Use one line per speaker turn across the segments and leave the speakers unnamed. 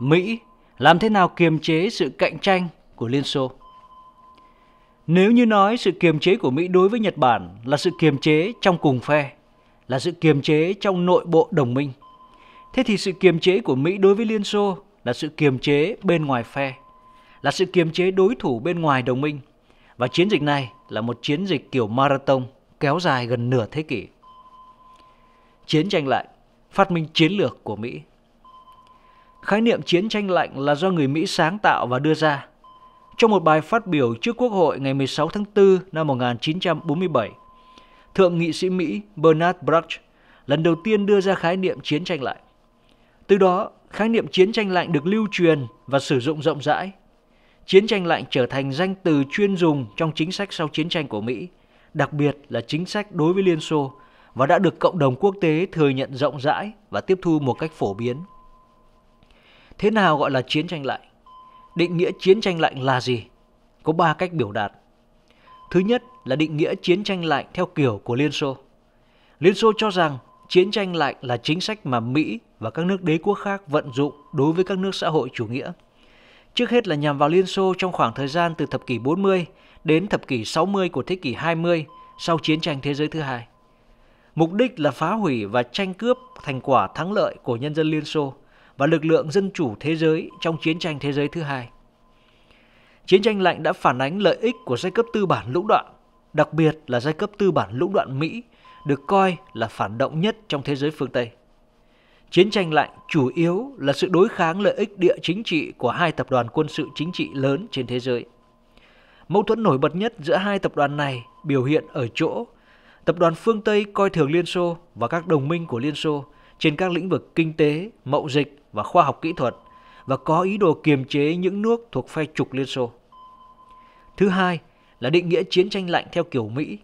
Mỹ làm thế nào kiềm chế sự cạnh tranh của Liên Xô. Nếu như nói sự kiềm chế của Mỹ đối với Nhật Bản là sự kiềm chế trong cùng phe, là sự kiềm chế trong nội bộ đồng minh, thế thì sự kiềm chế của Mỹ đối với Liên Xô là sự kiềm chế bên ngoài phe, là sự kiềm chế đối thủ bên ngoài đồng minh. Và chiến dịch này là một chiến dịch kiểu marathon kéo dài gần nửa thế kỷ. Chiến tranh lại phát minh chiến lược của Mỹ Khái niệm chiến tranh lạnh là do người Mỹ sáng tạo và đưa ra. Trong một bài phát biểu trước Quốc hội ngày 16 tháng 4 năm 1947, Thượng nghị sĩ Mỹ Bernard Bruch lần đầu tiên đưa ra khái niệm chiến tranh lạnh. Từ đó, khái niệm chiến tranh lạnh được lưu truyền và sử dụng rộng rãi. Chiến tranh lạnh trở thành danh từ chuyên dùng trong chính sách sau chiến tranh của Mỹ, đặc biệt là chính sách đối với Liên Xô và đã được cộng đồng quốc tế thừa nhận rộng rãi và tiếp thu một cách phổ biến. Thế nào gọi là chiến tranh lạnh? Định nghĩa chiến tranh lạnh là gì? Có 3 cách biểu đạt. Thứ nhất là định nghĩa chiến tranh lạnh theo kiểu của Liên Xô. Liên Xô cho rằng chiến tranh lạnh là chính sách mà Mỹ và các nước đế quốc khác vận dụng đối với các nước xã hội chủ nghĩa. Trước hết là nhằm vào Liên Xô trong khoảng thời gian từ thập kỷ 40 đến thập kỷ 60 của thế kỷ 20 sau chiến tranh thế giới thứ hai. Mục đích là phá hủy và tranh cướp thành quả thắng lợi của nhân dân Liên Xô và lực lượng dân chủ thế giới trong chiến tranh thế giới thứ hai. Chiến tranh lạnh đã phản ánh lợi ích của giai cấp tư bản lũng đoạn, đặc biệt là giai cấp tư bản lũng đoạn Mỹ được coi là phản động nhất trong thế giới phương Tây. Chiến tranh lạnh chủ yếu là sự đối kháng lợi ích địa chính trị của hai tập đoàn quân sự chính trị lớn trên thế giới. Mâu thuẫn nổi bật nhất giữa hai tập đoàn này biểu hiện ở chỗ tập đoàn phương Tây coi thường Liên Xô và các đồng minh của Liên Xô trên các lĩnh vực kinh tế, mậu dịch, và khoa học kỹ thuật và có ý đồ kiềm chế những nước thuộc phe trục Liên Xô. Thứ hai là định nghĩa chiến tranh lạnh theo kiểu Mỹ.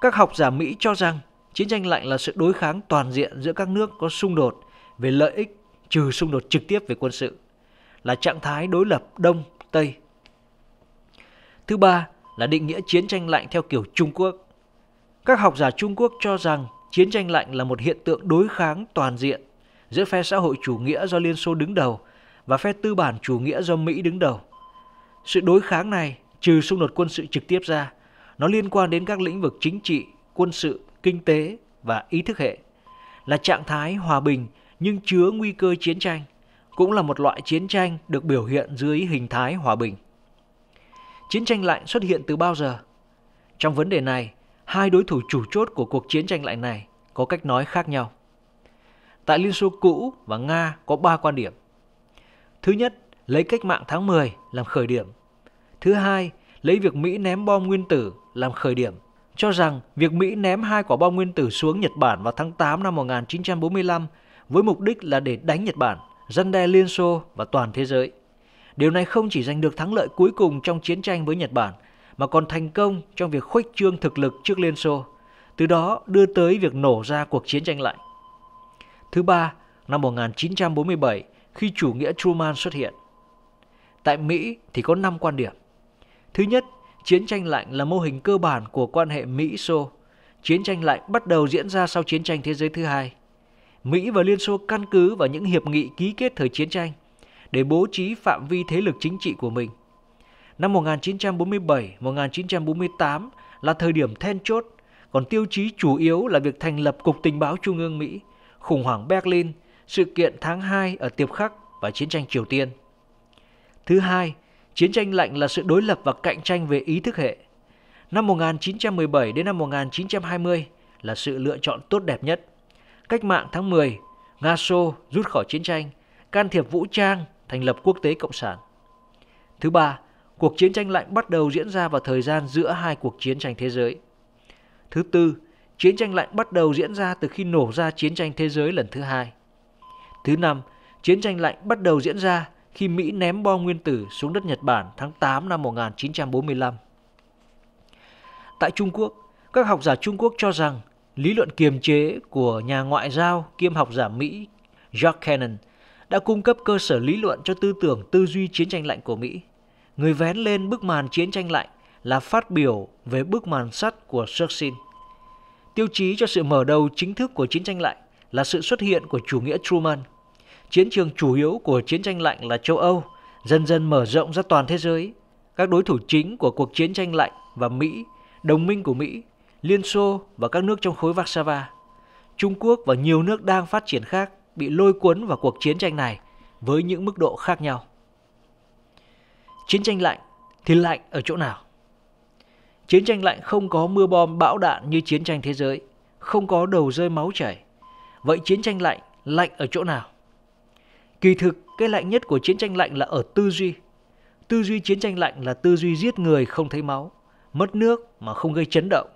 Các học giả Mỹ cho rằng chiến tranh lạnh là sự đối kháng toàn diện giữa các nước có xung đột về lợi ích trừ xung đột trực tiếp về quân sự, là trạng thái đối lập Đông, Tây. Thứ ba là định nghĩa chiến tranh lạnh theo kiểu Trung Quốc. Các học giả Trung Quốc cho rằng chiến tranh lạnh là một hiện tượng đối kháng toàn diện giữa phe xã hội chủ nghĩa do Liên Xô đứng đầu và phe tư bản chủ nghĩa do Mỹ đứng đầu. Sự đối kháng này, trừ xung đột quân sự trực tiếp ra, nó liên quan đến các lĩnh vực chính trị, quân sự, kinh tế và ý thức hệ. Là trạng thái hòa bình nhưng chứa nguy cơ chiến tranh, cũng là một loại chiến tranh được biểu hiện dưới hình thái hòa bình. Chiến tranh lạnh xuất hiện từ bao giờ? Trong vấn đề này, hai đối thủ chủ chốt của cuộc chiến tranh lạnh này có cách nói khác nhau tại Liên Xô cũ và Nga có 3 quan điểm. Thứ nhất, lấy cách mạng tháng 10 làm khởi điểm. Thứ hai, lấy việc Mỹ ném bom nguyên tử làm khởi điểm, cho rằng việc Mỹ ném hai quả bom nguyên tử xuống Nhật Bản vào tháng 8 năm 1945 với mục đích là để đánh Nhật Bản, dân đe Liên Xô và toàn thế giới. Điều này không chỉ giành được thắng lợi cuối cùng trong chiến tranh với Nhật Bản, mà còn thành công trong việc khuếch trương thực lực trước Liên Xô, từ đó đưa tới việc nổ ra cuộc chiến tranh lạnh. Thứ ba, năm 1947 khi chủ nghĩa Truman xuất hiện. Tại Mỹ thì có 5 quan điểm. Thứ nhất, chiến tranh lạnh là mô hình cơ bản của quan hệ Mỹ-Xô. Chiến tranh lạnh bắt đầu diễn ra sau chiến tranh thế giới thứ hai. Mỹ và Liên Xô căn cứ vào những hiệp nghị ký kết thời chiến tranh để bố trí phạm vi thế lực chính trị của mình. Năm 1947-1948 là thời điểm then chốt, còn tiêu chí chủ yếu là việc thành lập Cục Tình báo Trung ương Mỹ – khủng hoảng Berlin, sự kiện tháng 2 ở Tiệp Khắc và chiến tranh Triều Tiên. Thứ hai, chiến tranh lạnh là sự đối lập và cạnh tranh về ý thức hệ. Năm 1917 đến năm 1920 là sự lựa chọn tốt đẹp nhất. Cách mạng tháng 10, Nga Xô rút khỏi chiến tranh, can thiệp vũ trang, thành lập quốc tế cộng sản. Thứ ba, cuộc chiến tranh lạnh bắt đầu diễn ra vào thời gian giữa hai cuộc chiến tranh thế giới. Thứ tư, Chiến tranh lạnh bắt đầu diễn ra từ khi nổ ra chiến tranh thế giới lần thứ hai. Thứ năm, chiến tranh lạnh bắt đầu diễn ra khi Mỹ ném bom nguyên tử xuống đất Nhật Bản tháng 8 năm 1945. Tại Trung Quốc, các học giả Trung Quốc cho rằng lý luận kiềm chế của nhà ngoại giao kiêm học giả Mỹ George Kennan đã cung cấp cơ sở lý luận cho tư tưởng tư duy chiến tranh lạnh của Mỹ. Người vén lên bức màn chiến tranh lạnh là phát biểu về bức màn sắt của Churchill. Tiêu chí cho sự mở đầu chính thức của chiến tranh lạnh là sự xuất hiện của chủ nghĩa Truman. Chiến trường chủ yếu của chiến tranh lạnh là châu Âu, dần dần mở rộng ra toàn thế giới. Các đối thủ chính của cuộc chiến tranh lạnh và Mỹ, đồng minh của Mỹ, Liên Xô và các nước trong khối Warsaw. Trung Quốc và nhiều nước đang phát triển khác bị lôi cuốn vào cuộc chiến tranh này với những mức độ khác nhau. Chiến tranh lạnh thì lạnh ở chỗ nào? Chiến tranh lạnh không có mưa bom bão đạn như chiến tranh thế giới, không có đầu rơi máu chảy. Vậy chiến tranh lạnh, lạnh ở chỗ nào? Kỳ thực, cái lạnh nhất của chiến tranh lạnh là ở tư duy. Tư duy chiến tranh lạnh là tư duy giết người không thấy máu, mất nước mà không gây chấn động.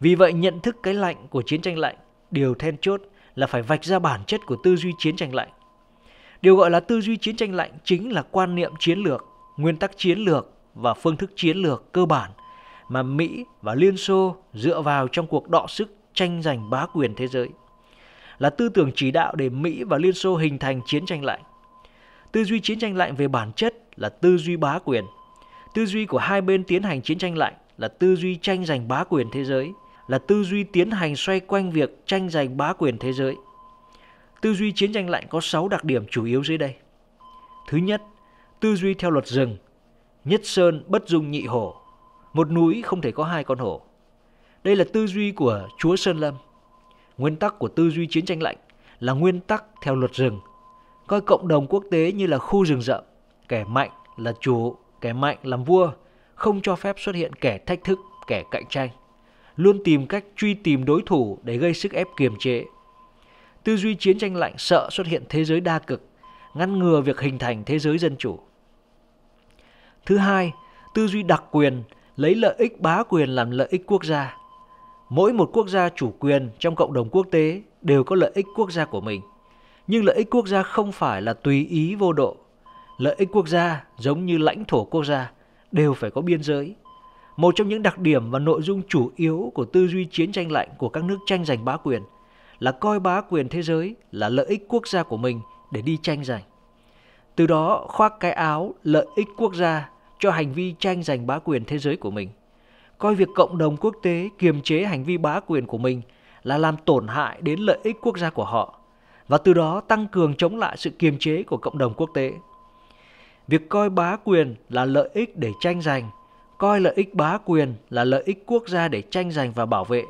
Vì vậy nhận thức cái lạnh của chiến tranh lạnh, điều then chốt là phải vạch ra bản chất của tư duy chiến tranh lạnh. Điều gọi là tư duy chiến tranh lạnh chính là quan niệm chiến lược, nguyên tắc chiến lược và phương thức chiến lược cơ bản – mà Mỹ và Liên Xô dựa vào trong cuộc đọ sức tranh giành bá quyền thế giới. Là tư tưởng chỉ đạo để Mỹ và Liên Xô hình thành chiến tranh lạnh. Tư duy chiến tranh lạnh về bản chất là tư duy bá quyền. Tư duy của hai bên tiến hành chiến tranh lạnh là tư duy tranh giành bá quyền thế giới, là tư duy tiến hành xoay quanh việc tranh giành bá quyền thế giới. Tư duy chiến tranh lạnh có 6 đặc điểm chủ yếu dưới đây. Thứ nhất, tư duy theo luật rừng, nhất sơn bất dung nhị hổ, một núi không thể có hai con hổ. Đây là tư duy của Chúa Sơn Lâm. Nguyên tắc của tư duy chiến tranh lạnh là nguyên tắc theo luật rừng, coi cộng đồng quốc tế như là khu rừng rậm, kẻ mạnh là chủ, kẻ mạnh làm vua, không cho phép xuất hiện kẻ thách thức, kẻ cạnh tranh, luôn tìm cách truy tìm đối thủ để gây sức ép kiềm chế. Tư duy chiến tranh lạnh sợ xuất hiện thế giới đa cực, ngăn ngừa việc hình thành thế giới dân chủ. Thứ hai, tư duy đặc quyền lấy lợi ích bá quyền làm lợi ích quốc gia. Mỗi một quốc gia chủ quyền trong cộng đồng quốc tế đều có lợi ích quốc gia của mình. Nhưng lợi ích quốc gia không phải là tùy ý vô độ. Lợi ích quốc gia giống như lãnh thổ quốc gia đều phải có biên giới. Một trong những đặc điểm và nội dung chủ yếu của tư duy chiến tranh lạnh của các nước tranh giành bá quyền là coi bá quyền thế giới là lợi ích quốc gia của mình để đi tranh giành. Từ đó khoác cái áo lợi ích quốc gia cho hành vi tranh giành bá quyền thế giới của mình. Coi việc cộng đồng quốc tế kiềm chế hành vi bá quyền của mình là làm tổn hại đến lợi ích quốc gia của họ và từ đó tăng cường chống lại sự kiềm chế của cộng đồng quốc tế. Việc coi bá quyền là lợi ích để tranh giành, coi lợi ích bá quyền là lợi ích quốc gia để tranh giành và bảo vệ.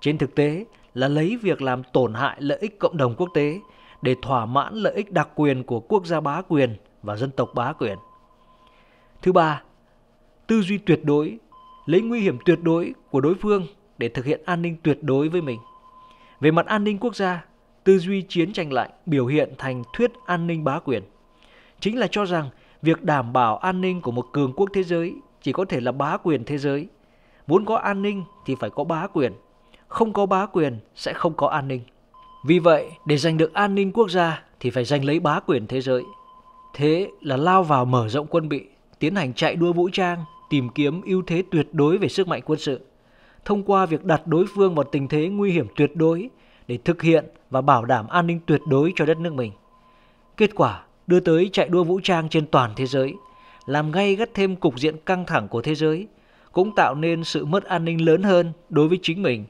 Trên thực tế là lấy việc làm tổn hại lợi ích cộng đồng quốc tế để thỏa mãn lợi ích đặc quyền của quốc gia bá quyền và dân tộc bá quyền. Thứ ba, tư duy tuyệt đối, lấy nguy hiểm tuyệt đối của đối phương để thực hiện an ninh tuyệt đối với mình. Về mặt an ninh quốc gia, tư duy chiến tranh lạnh biểu hiện thành thuyết an ninh bá quyền. Chính là cho rằng việc đảm bảo an ninh của một cường quốc thế giới chỉ có thể là bá quyền thế giới. Muốn có an ninh thì phải có bá quyền, không có bá quyền sẽ không có an ninh. Vì vậy, để giành được an ninh quốc gia thì phải giành lấy bá quyền thế giới. Thế là lao vào mở rộng quân bị, tiến hành chạy đua vũ trang, tìm kiếm ưu thế tuyệt đối về sức mạnh quân sự. Thông qua việc đặt đối phương vào tình thế nguy hiểm tuyệt đối để thực hiện và bảo đảm an ninh tuyệt đối cho đất nước mình. Kết quả đưa tới chạy đua vũ trang trên toàn thế giới, làm gay gắt thêm cục diện căng thẳng của thế giới, cũng tạo nên sự mất an ninh lớn hơn đối với chính mình.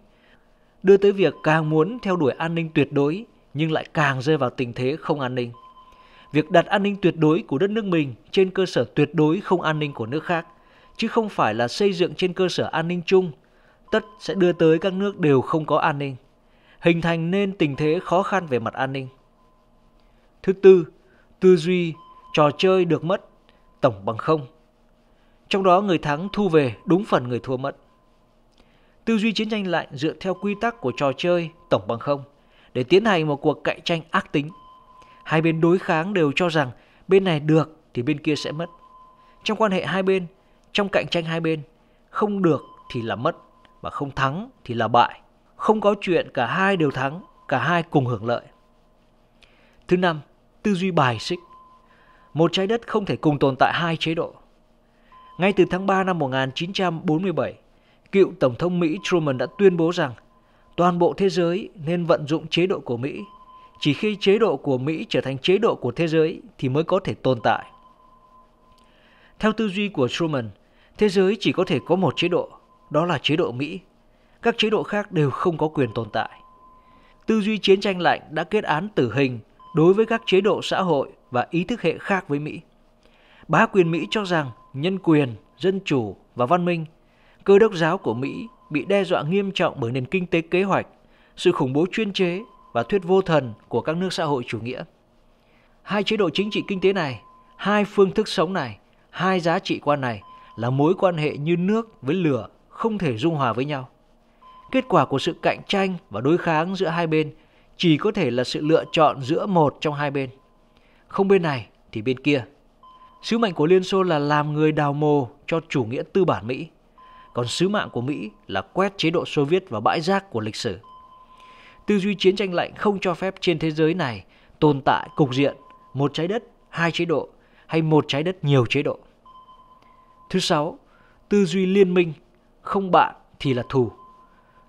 Đưa tới việc càng muốn theo đuổi an ninh tuyệt đối nhưng lại càng rơi vào tình thế không an ninh việc đặt an ninh tuyệt đối của đất nước mình trên cơ sở tuyệt đối không an ninh của nước khác, chứ không phải là xây dựng trên cơ sở an ninh chung, tất sẽ đưa tới các nước đều không có an ninh, hình thành nên tình thế khó khăn về mặt an ninh. Thứ tư, tư duy, trò chơi được mất, tổng bằng không. Trong đó người thắng thu về đúng phần người thua mất. Tư duy chiến tranh lại dựa theo quy tắc của trò chơi tổng bằng không để tiến hành một cuộc cạnh tranh ác tính – Hai bên đối kháng đều cho rằng bên này được thì bên kia sẽ mất. Trong quan hệ hai bên, trong cạnh tranh hai bên, không được thì là mất mà không thắng thì là bại. Không có chuyện cả hai đều thắng, cả hai cùng hưởng lợi. Thứ năm, tư duy bài xích. Một trái đất không thể cùng tồn tại hai chế độ. Ngay từ tháng 3 năm 1947, cựu Tổng thống Mỹ Truman đã tuyên bố rằng toàn bộ thế giới nên vận dụng chế độ của Mỹ chỉ khi chế độ của Mỹ trở thành chế độ của thế giới thì mới có thể tồn tại. Theo tư duy của Truman, thế giới chỉ có thể có một chế độ, đó là chế độ Mỹ. Các chế độ khác đều không có quyền tồn tại. Tư duy chiến tranh lạnh đã kết án tử hình đối với các chế độ xã hội và ý thức hệ khác với Mỹ. Bá quyền Mỹ cho rằng nhân quyền, dân chủ và văn minh, cơ đốc giáo của Mỹ bị đe dọa nghiêm trọng bởi nền kinh tế kế hoạch, sự khủng bố chuyên chế và thuyết vô thần của các nước xã hội chủ nghĩa. Hai chế độ chính trị kinh tế này, hai phương thức sống này, hai giá trị quan này là mối quan hệ như nước với lửa không thể dung hòa với nhau. Kết quả của sự cạnh tranh và đối kháng giữa hai bên chỉ có thể là sự lựa chọn giữa một trong hai bên. Không bên này thì bên kia. Sứ mệnh của Liên Xô là làm người đào mồ cho chủ nghĩa tư bản Mỹ. Còn sứ mạng của Mỹ là quét chế độ Xô Viết vào bãi rác của lịch sử. Tư duy chiến tranh lạnh không cho phép trên thế giới này tồn tại cục diện một trái đất, hai chế độ hay một trái đất nhiều chế độ. Thứ sáu, tư duy liên minh, không bạn thì là thù.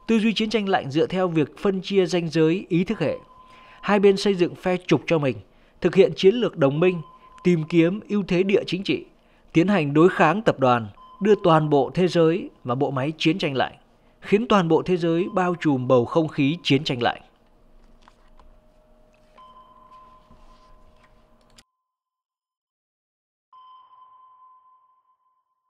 Tư duy chiến tranh lạnh dựa theo việc phân chia ranh giới ý thức hệ. Hai bên xây dựng phe trục cho mình, thực hiện chiến lược đồng minh, tìm kiếm ưu thế địa chính trị, tiến hành đối kháng tập đoàn, đưa toàn bộ thế giới và bộ máy chiến tranh lạnh khiến toàn bộ thế giới bao trùm bầu không khí chiến tranh lạnh.